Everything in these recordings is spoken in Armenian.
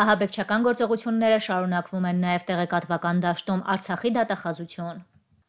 Ահաբեկչական գործողությունները շարունակվում են նաև տեղեկատվական դաշտում Արցախի դատախազություն։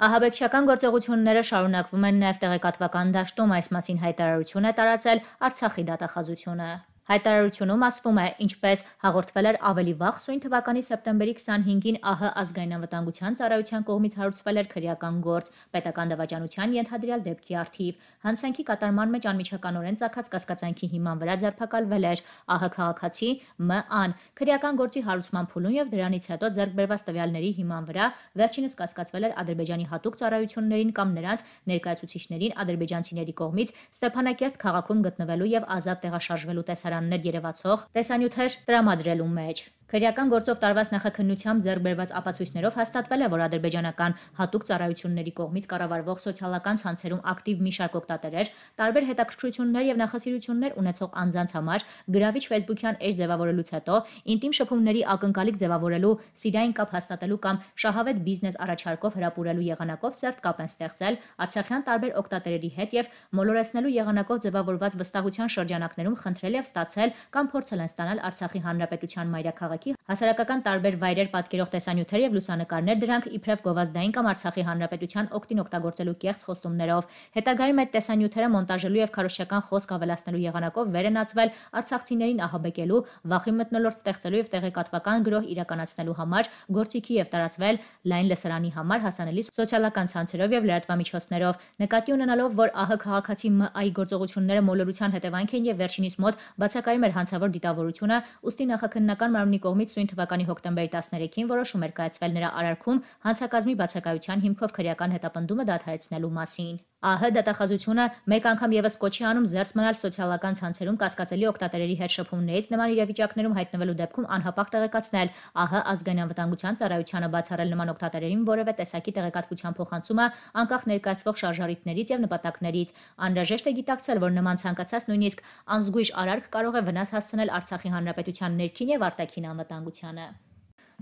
Ահաբեկչական գործողությունները շարունակվում են նաև տեղեկատվական դաշտում, այս մասին հայտարարություն է տարածել Արցախի դատախազությունը։ Հայտարարությունում ասվում է, ինչպես հաղորդվել էր ավելի վաղ սույն թվականի սեպտեմբերի 25-ին ԱՀ ազգային անվտանգության ծառայության կողմից հարուցվել էր քրեական գործ, պետական դավաճանության ենթադրյալ դեպքի արդիվ, հանցանքի կատարման մեջ անմիջականորեն ցակած կասկածանքի հիման վրա ձերբակալվել էր ԱՀ քաղաքացի Մ.Ա-ն, քրեական գործի հարուցման փուլում եւ դրանից հետո ձեռքբերված տվյալների հիման վրա վերջինս կասկածվել էր Ադրբեջանի հատուկ ծառայություններին կամ նրանց ներկայացուցիչներին ադրբեջանցիների կողմից Ստեփանակերտ քաղաքում գտնվելու եւ ազատ տեղաշարժվելու տեսարան հնարավորություններ երևացող տեսանյութեր տրամադրելու մեջ։ Քրեական գործով տարված նախաքննությամբ ձեռբերված ապացույցներով հաստատվել է, որ ադրբեջանական հատուկ ծառայությունների կողմից կառավարվող սոցիալական ցանցերում ակտիվ մի շարք օգտատերեր տարբեր հետաքրքրություններ եւ նախասիրություններ ունեցող անձանց համար գրավիչ Facebook-յան էջ ձևավորելուց հետո ինտիմ շփումների ակնկալիք ձևավորելու, սիրային կապ հաստատելու կամ շահավետ բիզնես առաջարկով հրապուրելու եղանակով ծերտ կապ են ստեղծել Արցախյան տարբեր օգտատերերի հետ եւ մոլորեցնելու եղանակով ձևավորված վստահության շրջանակներում խնդրել եւ ստացել կամ փորձել են ստանալ Արցախի հանրապետության մայրաքաղաք քաղաքի հասարակական տարբեր վայրեր պատկերող տեսանյութեր եւ լուսանկարներ դրանք իբրև Գովազդային կամ Արցախի Հանրապետության օկտին օգտագործելու կեղծ խոստումներով։ Հետագայում այդ տեսանյութերը մոնտաժելու եւ քարոշչական խոսք ավելացնելու եղանակով վեր են ացվել արցախցիներին ահաբեկելու, վախի մթնոլորտ ստեղծելու եւ տեղեկատվական գրող իրականացնելու համար, գործիքի եւ տարածվել լայն լսարանի համար հասանելի սոցիալական ցանցերով եւ լրատվամիջոցներով։ Նկատի ունենալով, որ ԱՀ քաղաքացի ՄԱ-ի գործողությունները մոլորության հետևանք են եւ վերջինիս մոտ բացակայում էր հանցավոր դիտավորությունը, ուստի նախաքննական մարմնի կողմից կողմից նույն թվականի հոկտեմբերի 13-ին որոշում էր կայացվել նրա արարքում հանցակազմի բացակայության հիմքով քրեական հետապնդումը դադարեցնելու մասին։ ԱՀ դատախազությունը մեկ անգամ եւս կոչի անում զերծ մնալ սոցիալական ցանցերում կասկածելի օկտատերերի հետ շփումներից նման իրավիճակներում հայտնվելու դեպքում անհապաղ տեղեկացնել ԱՀ ազգային անվտանգության ծառայությանը բացառել նման օկտատերերին որևէ տեսակի տեղեկատվության փոխանցումը անկախ ներկայացվող շարժարիտներից եւ նպատակներից անհրաժեշտ է գիտակցել որ նման ցանկացած նույնիսկ անզգույշ արարք կարող է վնաս հասցնել Արցախի հանրապետության ներքին եւ արտաքին անվտանգությանը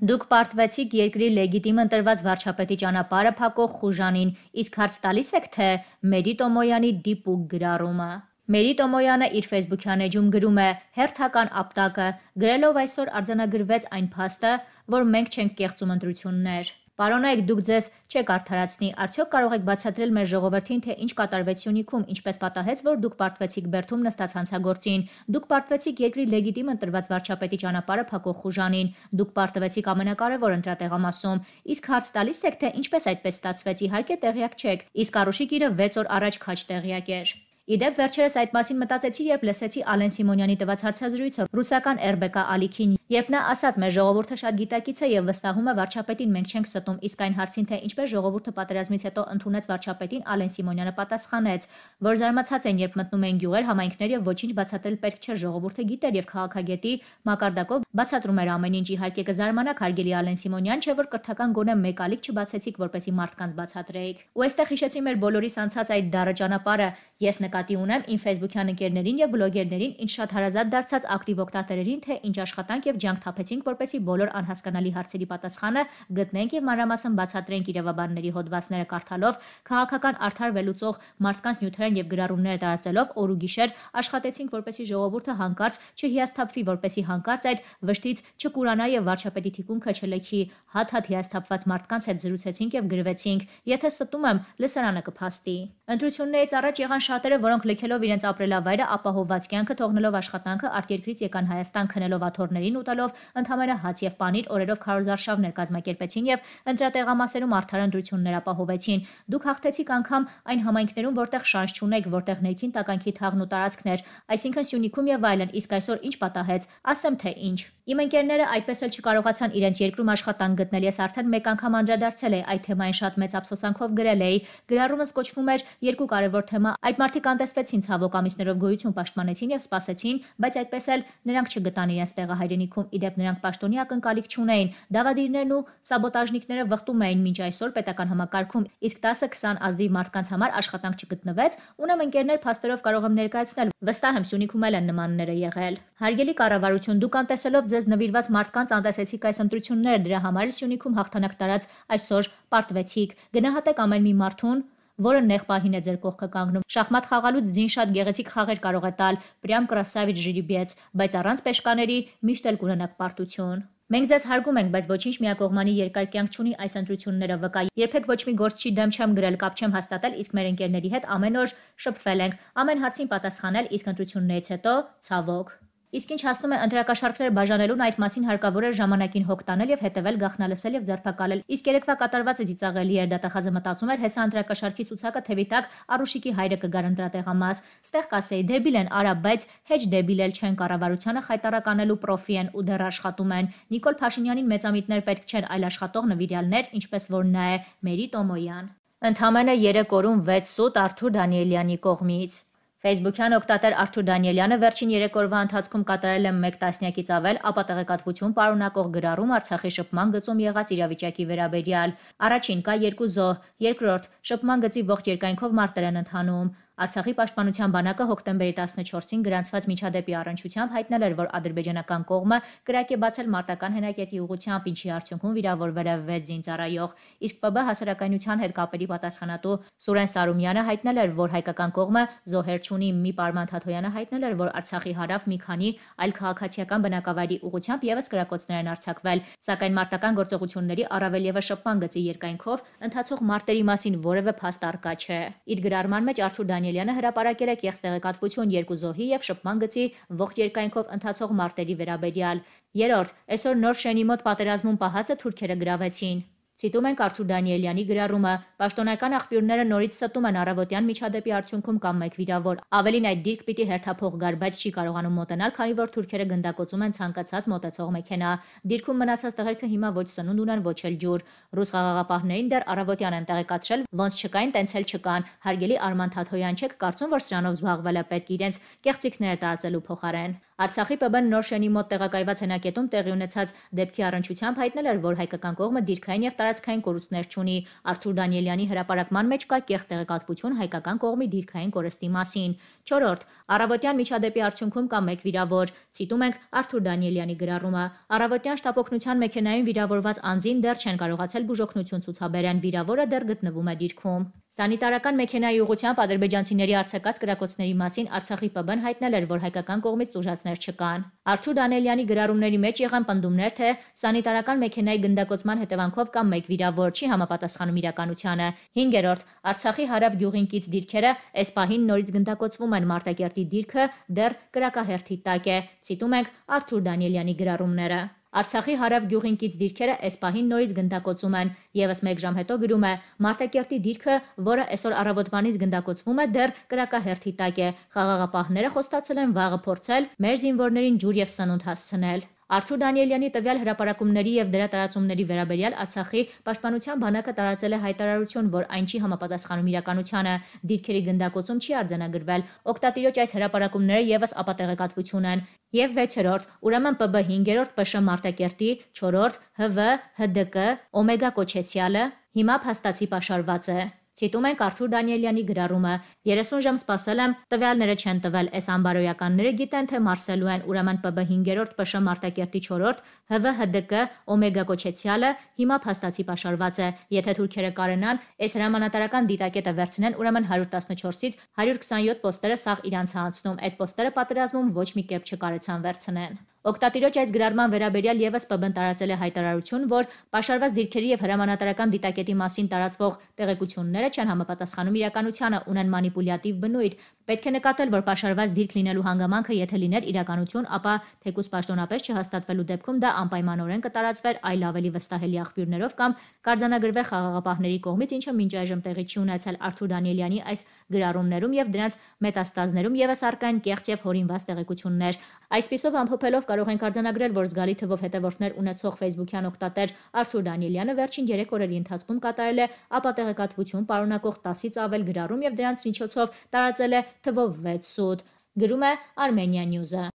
Դուք պարտվեցիք երկրի լեգիտիմ ընտրված վարչապետի ճանապարհը փակող խուժանին, իսկ հարց տալիս եք, թե Մերի Տոմոյանի դիպուկ գրառումը։ Մերի Տոմոյանը իր Facebook-յան էջում գրում է. «Հերթական ապտակը» գրելով այսօր արձանագրվեց այն փաստը, որ մենք չենք կեղծում ընտրություններ։ Պարոնայք, դուք ձեզ չեք արդարացնի, արդյոք կարող եք բացատրել մեր ժողովրդին, թե ինչ կատարվեց Սյունիքում, ինչպես պատահեց, որ դուք պարտվեցիք Բերթում նստած հանցագործին, դուք պարտվեցիք երկրի լեգիտիմ ընտրված վարչապետի ճանապարհը փակող խուժանին, դուք պարտվեցիք ամենակարևոր ընտրատեղամասում։ Իսկ հարց տալիս եք, թե ինչպես այդպես ստացվեց, իհարկե տեղյակ չեք։ Իսկ Արուշիկիրը 6 օր առաջ քաջ տեղյակ էր։ Իդեպ վերջերս այդ մասին մտածեցի, երբ լսեցի Ալեն Սիմոնյանի տված հարցազրույցը ռուսական RBK ալիքին, երբ նա ասաց՝ «Մեր ժողովուրդը շատ գիտակից է եւ վստահում է վարչապետին, մենք չենք ստում»։ Իսկ այն հարցին, թե ինչպես ժողովուրդը պատերազմից հետո ընդունեց վարչապետին, Ալեն Սիմոնյանը պատասխանեց, որ զարմացած են, երբ մտնում էին գյուղեր, համայնքներ եւ ոչինչ բացատրել պետք չէ, ժողովուրդը գիտեր եւ քաղաքագետի մակարդակով բացատրում էր ամեն ինչ։ Իհարկե կզարմանաք, հարգելի Ալեն Սիմոնյան, չէ որ կրթական գոնե մեկ ալիք չբացեցիք, որպեսի մարդկանց բացատրեիք։ Ու այստեղ հիշեցի մեր բոլորիս անցած այդ դառը ճանապարհը։ Ես նկա նկատի ունեմ իմ Facebook-յան ընկերներին եւ բլոգերներին, ինչ շատ հարազատ դարձած ակտիվ օգտատերերին, թե ինչ աշխատանք եւ ջանք թափեցինք, որպեսի բոլոր անհասկանալի հարցերի պատասխանը գտնենք եւ մանրամասն բացատրենք իրավաբանների հոդվածները կարդալով, քաղաքական արդար վելուցող մարդկանց նյութերն եւ գրառումները տարածելով օր ու գիշեր աշխատեցինք, որպեսի ժողովուրդը հանկարծ չհիասթափվի, որպեսի հանկարծ այդ վշտից չկուրանա եւ վարչապետի թիկունքը չլքի հաթաթ հիասթափված մարդկանց հետ զրուցեցինք եւ գրվեցինք, եթե ստում եմ, լսարանը կփաստի։ Ընտրություններից առաջ եղան շատերը, որ որոնք լքելով իրենց ապրելավայրը ապահովված կյանքը թողնելով աշխատանքը արտերկրից եկան Հայաստան քնելով աթոռներին ուտելով ընդհանրը հաց եւ պանիր օրերով քարոզարշավներ կազմակերպեցին եւ ընտրատեղամասերում արդարանդրություններ ապահովեցին դուք հաղթեցիք անգամ այն համայնքներում որտեղ շանս չունեք որտեղ ներքին տականքի թաղն ու տարածքներ այսինքն Սյունիքում եւ այլն իսկ այսօր ինչ պատահեց ասեմ թե ինչ իմ ընկերները այդպես էլ չկարողացան իրենց երկրում աշխատանք գտնել ես արդեն մեկ անգամ անդրադարձել եի այդ թեմային շատ մեծ ափսոսանքով գրել էի գրառումս կոչվում էր երկու կարևոր թեմա այդ մարդիկ Ականտեսվեցին ցավոք ամիսներով գոյություն պաշտպանեցին եւ սпасեցին, բայց այդպես էլ նրանք չգտան իրենց տեղը հայրենիքում, իդեպ նրանք պաշտոնի ակնկալիք չունեին։ Դավադիրներն ու սաբոտաժնիկները վխտում էին մինչ այսօր պետական համակարգում, իսկ 10-20 ազդիվ մարդկանց համար աշխատանք չգտնվեց, ունեմ ընկերներ փաստերով կարող եմ ներկայացնել։ Վստահ եմ Սյունիքում էլ են նմանները եղել։ Հարգելի կառավարություն, դուք անտեսելով ձեզ նվիրված մարդկանց անտեսեցիք այս ընտրությունները, դրա համար Սյունիքում հաղթանակ տարած այսօր պարտվեցիք։ Գնահատեք ամեն մի մարդուն որը նեղ պահին է ձեր կողքը կանգնում։ Շախմատ խաղալուց ձին շատ գեղեցիկ խաղեր կարող է տալ, Պրիամ Կրասավիչ Ժիրիբեց, բայց առանց պեշկաների միշտ էլ կունենաք պարտություն։ Մենք ձեզ հարգում ենք, բայց ոչինչ միակողմանի երկար կյանք չունի այս ընտրությունները վկա։ Երբեք ոչ մի գործ չի դեմ չեմ գրել, կապ չեմ հաստատել, իսկ մեր ընկերների հետ ամեն օր շփվել ենք, ամեն հարցին պատասխանել, իսկ ընտրություններից հետո ցավոք Իսկ ինչ հասնում է ընտրակաշառքները բաժանելուն, այդ մասին հարկավոր է ժամանակին հոգ տանել եւ հետեւել, գախնալսել եւ ձերբակալել։ Իսկ երեկվա կատարվածը ծիծաղելի էր, դատախազը մտածում էր, հեսա ընտրակաշառքի ցուցակը թևիտակ Արուշիկի հայրը կգար ընտրատեղամաս։ Ստեղ կասեի դեբիլ են, արա, բայց հեչ դեբիլ էլ չեն կառավարությունը խայտարականելու պրոֆի են ու դեռ աշխատում են։ Նիկոլ Փաշինյանին մեծամիտներ պետք չեն, այլ աշխատող նվիրյալներ, ինչպես որ նա է Մերի Տոմոյան։ Ընդամենը 3 օրում 6 սուտ Արթուր Դանիելյանի կողմից Facebook-յան օգտատեր Արթուր Դանիելյանը վերջին 3 օրվա ընթացքում կատարել է 1 տասնյակից ավել ապատեղեկատվություն պարունակող գրառում Արցախի շփման գծում եղած իրավիճակի վերաբերյալ։ Առաջին կա 2 զոհ, երկրորդ շփման գծի ողջ երկայնքով մարտեր են ընթանում։ Արցախի պաշտպանության բանակը հոկտեմբերի 14-ին գրանցված միջադեպի առնչությամբ հայտնել էր, որ ադրբեջանական կողմը կրակ է բացել մարտական հենակետի ուղությամբ, ինչի արդյունքում վիրավորվել է 6 զինծառայող, իսկ ՊԲ հասարակայնության հետ կապերի պատասխանատու Սուրեն Սարումյանը հայտնել էր, որ հայկական կողմը զոհեր չունի, մի պարման Թաթոյանը հայտնել էր, որ Արցախի հարավ մի քանի այլ քաղաքացիական բնակավայրի ուղությամբ եւս կրակոցներ են արձակվել, սակայն մարտական գործողությունների առավել եւս շփման գծի երկայնքով ընթացող մարտերի մասին որևէ փաստ առկա չէ։ Իր գրառման մեջ Արթուր Դանիել Դանիելյանը հրապարակել է կեղծ տեղեկատվություն երկու զոհի եւ շփման գծի ողջ երկայնքով ընթացող մարտերի վերաբերյալ։ Երորդ, այսօր նոր շենի մոտ պատերազմում պահածը թուրքերը գրավեցին։ Ցիտում ենք Արթուր Դանիելյանի գրառումը. «Պաշտոնական աղբյուրները նորից ստում են առավոտյան միջադեպի արդյունքում կամ մեկ վիրավոր։ Ավելին այդ դիրք պիտի հերթափոխ գար, բայց չի կարողանում մոտենալ, քանի որ թուրքերը գնդակոծում են ցանկացած մոտեցող մեքենա։ Դիրքում մնացած տղերքը հիմա ոչ սնունդ ունեն, ոչ էլ ջուր։ Ռուս ղաղաղապահներին դեռ առավոտյան են տեղեկացրել, ոնց չկային, տենց էլ չկան։ Հարգելի Արման Թաթոյան, չեք կարծում, որ սրանով զբաղվելը պետք իրենց կեղծիքները տարածելու փոխարեն»։ Արցախի ՊԲ-ն Նորշենի մոտ տեղակայված հենակետում տեղի ունեցած դեպքի առընչությամբ հայտնել էր, որ հայկական կողմը դիրքային եւ տարածքային կորուստներ չունի։ Արթուր Դանիելյանի հրապարակման մեջ կա կեղծ տեղեկատվություն հայկական կողմի դիրքային կորստի մասին։ 4-րդ. Արավոտյան միջադեպի արդյունքում կա 1 վիրավոր։ Ցիտում ենք Արթուր Դանիելյանի գրառումը. Արավոտյան շտապօգնության մեքենայում վիրավորված անձին դեռ չեն կարողացել բուժօգնություն ցուցաբերեն, վիրավորը դեռ գտնվում է դիրքում։ Սանիտարական մեքենայի ուղղությամբ ադրբեջանցիների արձակած կրակոցների մասին Արցախի ՊԲ-ն հայտնել էր, որ հայկական կողմից ուժած միջոցներ չկան։ Արթուր Դանելյանի գրառումների մեջ եղան պնդումներ, թե սանիտարական մեքենայի գնդակոծման հետևանքով կամ մեկ վիրավոր չի համապատասխանում իրականությանը։ 5-րդ Արցախի հարավ գյուղինքից դիրքերը այս պահին նորից գնդակոծվում են Մարտակերտի դիրքը դեռ կրակահերթի տակ է։ Ցիտում ենք Արթուր Դանելյանի գրառումները։ Արցախի հարավ գյուղին կից դիրքերը այս պահին նորից գնդակոծում են։ Եվս 1 ժամ հետո գրում է Մարտակերտի դիրքը, որը այսօր առավոտվանից գնդակոծվում է, դեռ կրակահերթի տակ է։ Խաղաղապահները խոստացել են վաղը փորձել մեր զինվորներին ջուր եւ սնունդ հասցնել։ Արթուր Դանիելյանի տվյալ հրապարակումների եւ դրա տարածումների վերաբերյալ Արցախի Պաշտպանության բանակը տարածել է հայտարարություն, որ այն չի համապատասխանում իրականությանը, դիրքերի գնդակոծում չի արձանագրվել։ Օկտատիրոջ այս հրապարակումները եւս ապատեղեկատվություն են եւ 6-րդ, ուրեմն ՊԲ 5-րդ ՊՇ Մարտակերտի 4-րդ ՀՎ ՀԴԿ Օմեգա Կոչեցյալը հիմա փաստացի պաշարված է։ Ցիտում ենք Արթուր Դանիելյանի գրառումը. 30 ժամ սպասել եմ, տվյալները չեն տվել, այս անբարոյականները գիտեն, թե մարսելու են, ուրեմն ՊԲ 5-րդ, ՊՇ Մարտակերտի 4-րդ, ՀՎ ՀԴԿ, Օմեգա կոչեցյալը հիմա փաստացի պաշարված է։ Եթե թուրքերը կարենան, այս հրամանատարական դիտակետը վերցնեն, ուրեմն 114-ից 127 պոստերը սաղ իրանց է անցնում, այդ պոստերը պատերազմում ոչ մի կերպ չկարեցան վերցնեն։ Օկտատիրոջ այս գրառման վերաբերյալ եւս ՊԲ-ն տարածել է հայտարարություն, որ պաշարված դիրքերի եւ հրամանատարական դիտակետի մասին տարածվող տեղեկությունները չեն համապատասխանում իրականությանը, ունեն մանիպուլյատիվ բնույթ, Պետք է նկատել, որ pašարված դիրք լինելու հանգամանքը, եթե լիներ իրականություն, ապա թեկուս պաշտոնապես չհաստատվելու դեպքում դա անպայմանորեն կտարածվեր այլ ավելի վստահելի աղբյուրներով կամ կարձանագրվեր խաղաղապահների կողմից, ինչը մինչ այժմ տեղի չի ունեցել Արթուր Դանիելյանի այս գրառումներում եւ դրանց մետաստազներում եւս արկայն կեղծ եւ հորինված տեղեկություններ։ Այսպիսով ամփոփելով կարող ենք արձանագրել, որ զգալի թվով հետևորդներ ունեցող Facebook-յան օգտատեր Արթուր Դանիելյանը վերջին 3 օրերի ընթացքում կատարել է ապատեղեկատվություն պարունակող 10-ից ավել գրառում եւ դրանց միջոցով տարածել է թվով 6 սուտ, գրում է Armenia News-ը։